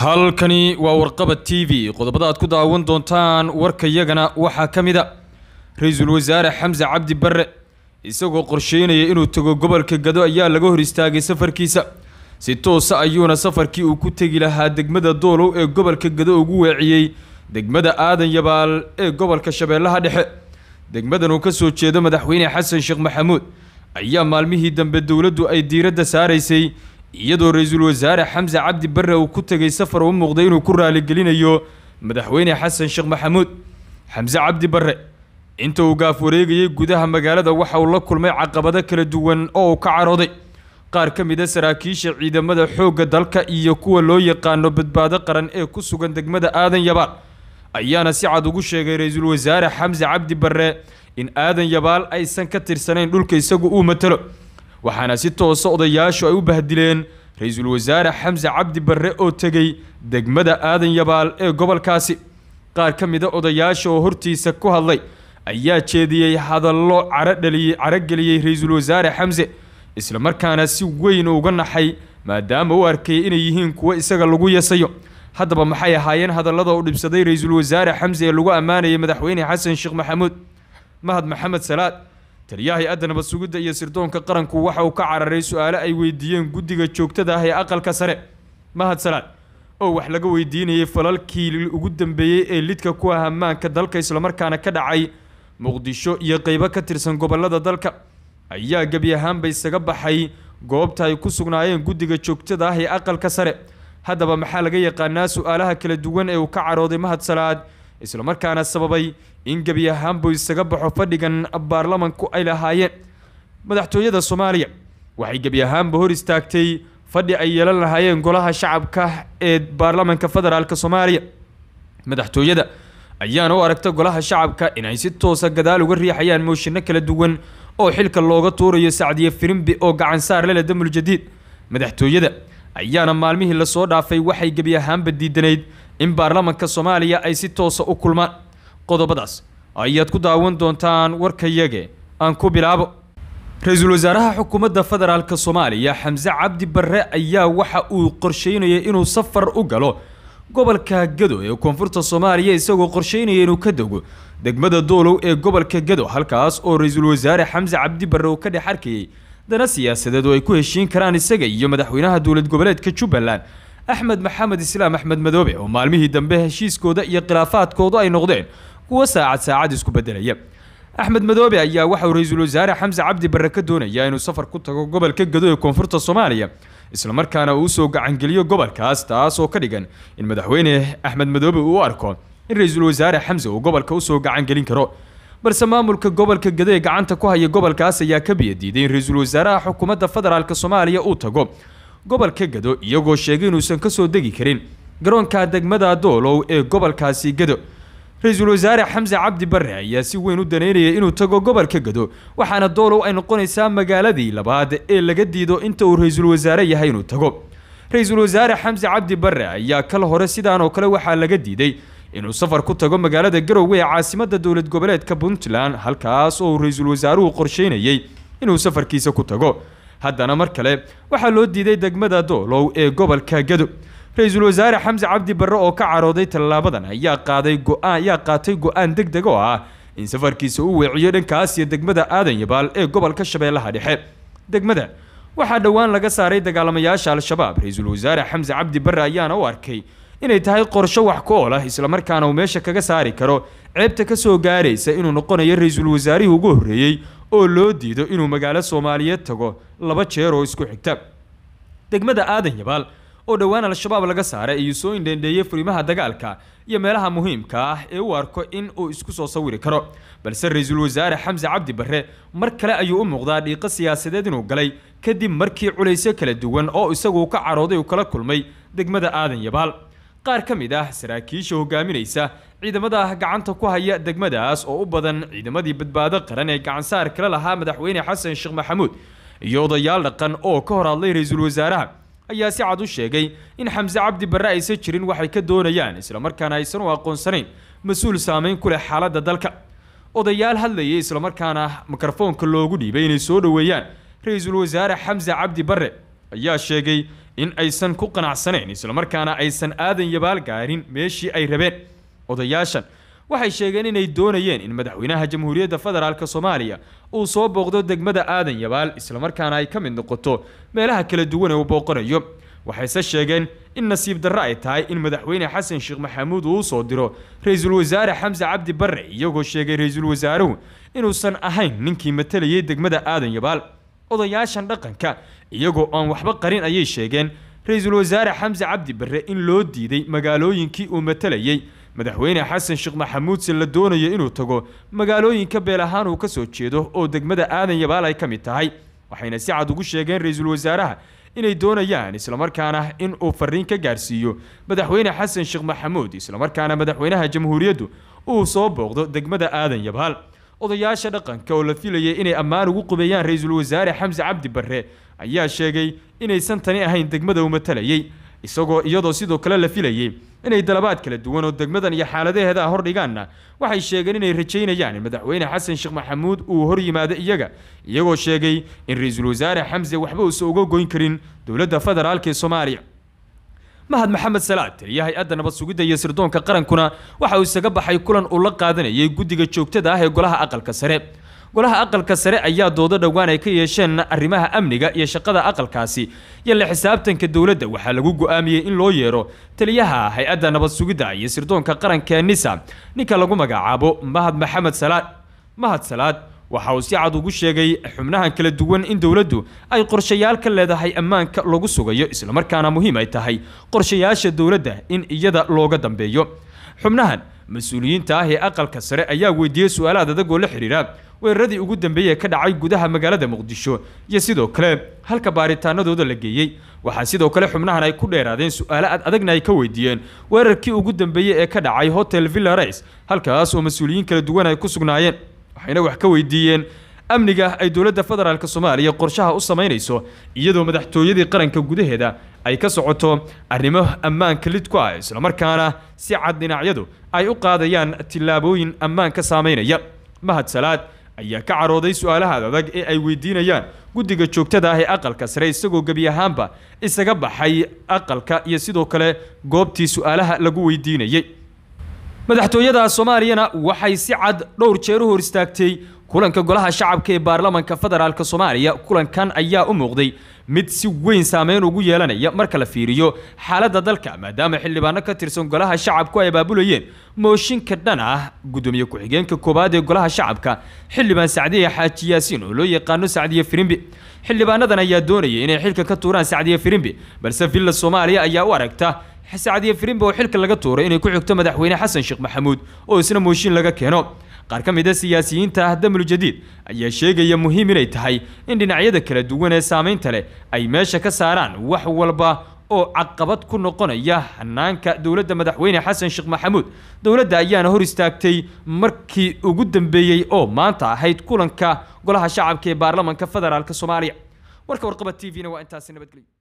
halkani waa warqabad t v qodobada aad ku daawan doontaan warkayagana waxaa ka mid a ra-iisul wasaare xamse cabdi barre isagoo qorsheynaya inuu tago gobolka gado ayaa laga hor istaagay safarkiisa si toosa ah ayuuna safarkii uu ku tegi lahaa degmada doolow ee gobolka gado ugu weeciyey degmada aadan yabaal ee gobolka shabeellaha dhexe degmadan uu ka soo jeedo madaxweyne xasan sheekh maxamuud ayaa maalmihii dambe dowladdu ay diiradda saaraysay iyadoo ra-iisul wasaare xamse cabdi barre uu ku tegay safar u muuqday inuu ku raaligelinayo madaxweyne xasan sheekh maxamuud xamse cabdi barre inta uu gaaf wareegayey gudaha magaalada waxa uu la kulmay caqabado kala duwan oo uu ka carooday qaar ka mid a saraakiisha ciidamada xoogga dalka iyo kuwa loo yaqaano badbaado qaran ee ku sugan degmada aadan yabaal ayaana si cad ugu sheegay ra-iisul wasaare xamse cabdi barre in aadan yabaal aysan ka tirsanayn dhulka isagu uu matalo waxaana si toosa odayaashu ay u bahdileen ra-iisul wasaare xamse cabdi barre oo tegey degmada aadan yabaal ee gobolkaasi qaar ka mida odayaasha oo hortiisa ku hadlay ayaa jeediyey hadallo carodhaliyey carogeliyey ra-iisul wasaare xamse islamarkaana si weyn uga naxay maadaama u arkay inay yihiin kuwo isaga lagu yasayo haddaba maxay ahaayeen hadallada uu dhibsaday ra-iisul wasaare xamse ee lagu ammaanayay madaxweyne xasan sheekh maxamuud mahad maxamed salaad taliyaha hay-addanaba sugidda iyo sirdoonka qaranku waxa uu ka cararay su-aale ay weydiiyeen guddiga joogtada ah ee aqalka sare mahad salaad oo oh, wax laga weydiinayay falalkii ugu dambeeyey ee lidka ku ah ammaanka dalka islamarkaana ka dhacay muqdisho iyo qeybo ka tirsan gobollada dalka ayaa gebi ahaanba isaga baxay goobta ay ku sugnaayeen guddiga joogtada ah ee aqalka sare haddaba maxaa laga yaqaanaa su-aalaha kala duwan ee uu ka carooday mahad salaad islamarkaana sababay in gebi ahaanbuu isaga baxo fadhigan baarlamanku ay lahaayeen madaxtooyada soomaaliya waxay gebi ahaanba hor istaagtay fadhi ay yeelan lahaayeen golaha shacabka ee baarlamanka federaalk soomaaliya madaxtooyada ayaana u aragta golaha shacabka inay si toosa gadaal uga riixayaan mooshino kala duwan oo xilka looga tuurayo sacdiye firimbi oo gacan saarle leh damul madaxtooyada ayaana maalmihii lasoo dhaafay waxay gebi ahaanba diidanayd in baarlamanka soomaaliya ay si toosa u kulmaan qodobbadaas ayaad ku daawan doontaan warkayage aan ku bilaabo ra-iisul wasaaraha xukuumadda federaalka soomaaliya xamse cabdi barre ayaa waxa uu qorsheynayay inuu safar u galo gobolka gado ee koonfurta soomaaliya isagoo qorsheynaya inuu ka dego degmada doolow ee gobolka gado halkaas oo ra-iisul wasaare xamse cabdi barre uu ka dhex arkayey dana siyaasadeed oo ay ku heshiin karaan isaga iyo madaxweynaha dowlad goboleedka jubbaland axmed maxamed islaam axmed madoobe oo maalmihii dambe heshiiskooda iyo khilaafaadkooda ay noqdeen kuwo saacad saacad isku bedelaya axmed madoobe ayaa waxa ra-iisul wasaare xamse cabdi barre ka doonayaa inuu safar ku tago gobolka gado ee koonfurta soomaaliya islamarkaana uu usoo gacangeliyo gobolkaas taas oo ka dhigan in madaxweyne axmed madoobe uu u arko in ra-iisul wasaare xamse uu gobolka usoo gacangelin karo balse maamulka gobolka gado ee gacanta ku haya gobolkaas ayaa ka biya in ra-iisul wasaaraha xukuumadda federaalk soomaaliya uu tago gobolka gado iyagoo sheegay inuusan ka soo degi karin garoonka degmada doolow ee gobolkaasi gado ra-iisul wasaare xamse cabdi barre ayaa si weyn u daneynaya inuu tago gobolka gado waxaana doolow ay noqonaysaa magaaladii labaad ee laga diido inta uu ra-iisul wasaare yahay inuu tago ra-iisul wasaare xamse cabdi barre ayaa kal hore sidaan oo kale waxaa laga diiday inuu safar ku tago magaalada garowe ee caasimadda dowlad goboleedka puntland halkaas oo uu ra-iisul wasaaruhu qorsheynayey inuu safarkiisa ku tago haddana mar kale waxaa loo diiday degmada doolow ee gobolka gado ra-iisul wasaare xamse cabdi barre oo ka carooday tallaabadan ayaa qaaday go-aan yaa qaatay go-aan deg deg oo ah in safarkiisa u weeciyo dhanka asiya degmada aadan yabaal ee gobolka shabeellaha dhexe degmada waxaa dhowaan laga saaray dagaalamayaasha al-shabaab ra-iisul wasaare xamse cabdi barre ayaana u arkay inay tahay qorsho wax ku oolah islamarkaana uu meesha kaga saari karo ceebta ka soo gaaraysa inuu noqonayo ra-iisul wasaarihii ugu horreeyey oo loo diido inuu magaalo soomaaliyeed tago laba jeer oo isku xigta degmada aadan yabaal oo dhowaan al-shabaab laga saaray ayuu soo indheendheeyey furimaha dagaalka iyo meelaha muhiimka ah ee u arko in uu isku soo sawiri karo balse ra-iisul wasaare xamse cabdi barre mar kale ayuu u muuqdaa dhiiqo siyaasadeed inuu galay kadib markii culaysyo kala duwan oo isaguu ka carooday uu kala kulmay degmada aadan yabaal qaar ka mid ah saraakiisha hoggaaminaysa ciidamada gacanta ku haya degmadaas oo u badan ciidamadii badbaado qaran ee gacansaar kale lahaa madaxweyne xasan sheekh maxamuud iyo odayaal dhaqan oo ka hor hadlay ra-iisul wasaaraha ayaa si cad u sheegay in xamse cabdi barre aysan jirin waxay ka doonayaan isla markaana aysan u aqoonsanayn mas-uul saameyn ku leh xaaladda dalka odayaal hadlayay markaana mikrofoonka loogu dhiibay inay soo dhoweeyaan ra-iisul wasaare xamse cabdi barre ayaa sheegay in aysan ku qanacsanayn isla markaana aysan aadan yabaal gaarin meeshii ay rabeen odayaashan waxay sheegeen inay doonayeen in madaxweynaha jamhuuriyadda federaalk soomaaliya uu soo booqdo degmada aadan yabaal islamarkaana ay ka mid noqoto meelaha kala duwan ee uu booqanayo waxayse sheegeen in nasiib darro ay tahay in madaxweyne xasan sheekh maxamuud uu soo diro ra-iisul wasaare xamse cabdi barre iyagoo sheegay ra-iisul wasaaruhu inuusan ahayn ninkii matalayay degmada aadan yabaal odayaashan dhaqanka iyagoo aan waxba qarin ayay sheegeen ra-iisul wasaare xamse cabdi barre in loo diiday magaalooyinkii uu matalayay madaxweyne xasan sheekh maxamuudse la doonayo inuu tago magaalooyinka beel ahaan uu ka soo jeedo oo degmada aadan yabaal ay ka mid tahay waxayna si cad ugu sheegeen ra-iisul wasaaraha inay doonayaan islamarkaana in uu fariin ka gaarsiiyo madaxweyne xasan sheekh maxamuud islamarkaana madaxweynaha jamhuuriyaddu uu soo booqdo degmada aadan yabaal odayaasha dhaqanka oo la filayay inay ammaan ugu qubeeyaan ra-iisul wasaare xamse cabdi barre ayaa sheegay inaysan tani ahayn degmada uu matalayay isagoo iyadoo sidoo kale la filayay inay dalabaad kala duwan oo degmadan iyo xaaladaheeda ah hordhigaanna waxay sheegeen inay rajaynayaan in madaxweyne xasan sheekh maxamuud uu hor yimaado iyaga iyagoo sheegay in ra-iisul wasaare xamse waxba uusan uga goyn karin dowladda federaalk ee soomaaliya mahad maxamed salaad taliyaha hay-adda nabad sugidda iyo sirdoonka qarankuna waxa uu isaga baxay kulan uu la qaadanayay guddiga joogtada ah ee golaha aqalka sare golaha aqalka sare ayaa doodo dhowaan ay ka yeesheen arrimaha amniga iyo shaqada aqalkaasi iyo la xisaabtanka dowladda waxaa lagu go-aamiyey in loo yeero taliyaha hay-adda nabad sugidda iyo sirdoonka qaranka nisa ninka lagu magacaabo mahad maxamed salaad mahad salaad waxa uu si cad ugu sheegay xubnahan kala duwan in dowladdu ay qorshayaal ka leedahay ammaanka lagu sugayo islamarkaana muhiim ay tahay qorshayaasha dowladda in iyada looga dambeeyo xubnahan mas-uuliyiinta ah ee aqalka sare ayaa weydiiyey su-aalaad adagoo la xidhiidha weeraradii ugu dambeeyey ee ka dhacay gudaha magaalada muqdisho iyo sidoo kale halka baaritaanadooda la geeyey waxaa sidoo kale xubnahan ay ku dheeraadeen su-aale ad adagna ay ka weydiiyeen weerarkii ugu dambeeyey ee ka dhacay hotel villa rais halkaas oo mas-uuliyiin kala duwan ay ku sugnaayeen waxayna wax ka weydiiyeen amniga ay dowladda federaalk soomaaliya qorshaha u samaynayso iyadoo madaxtooyadii qaranka gudaheeda ay ka socoto arrimo ammaanka lid ku ah islamarkaana si cad dhinacyadu ay u qaadayaan tillaabooyin ammaanka saamaynaya mahad salaad ayaa ka carooday su-aalaha adag ee ay weydiinayaan guddiga joogtada ah ee aqalka sare isagoo gebi ahaanba isaga baxay aqalka iyo sidoo kale goobtii su-aalaha lagu weydiinayey madaxtooyada soomaaliyana waxay si cad dhowr jeer u hor istaagtay kulanka golaha shacabka ee baarlamanka federaalk soomaaliya kulankan ayaa u muuqday mid si weyn saameyn ugu yeelanaya marka la fiiriyo xaaladda dalka maadaama xildhibaano ka tirsan golaha shacabku ay abaabulayeen mooshinka dhan ah gudoomiye ku-xigeenka koowaad ee golaha shacabka xildhibaan sacdiye xaaji yaasiin oo loo yaqaano sacdiye firimbi xildhibaanadan ayaa doonaya inay xilka ka tuuraan sacdiye firimbi balse villa soomaaliya ayaa u aragta sacdiye firimbi oo xilka laga tuuray inay ku xigto madaxweyne xasan sheekh maxamuud oo isna mooshin laga keeno qaar ka mid a siyaasiyiinta ah jadiid ayaa sheegaya muhiim inay tahay in dhinacyada kala duwan ee saamaynta leh ay meesha ka saaraan wax walba oo caqabad ku noqonaya hannaanka dowladda madaxweyne xasan sheekh maxamuud dowladda ayaana hor istaagtay markii ugu dambeeyey oo maanta ahayd kulanka golaha shacabka ee baarlamanka federaalka soomaaliya warka warqaba t v-na waa intaasi nabadgelyo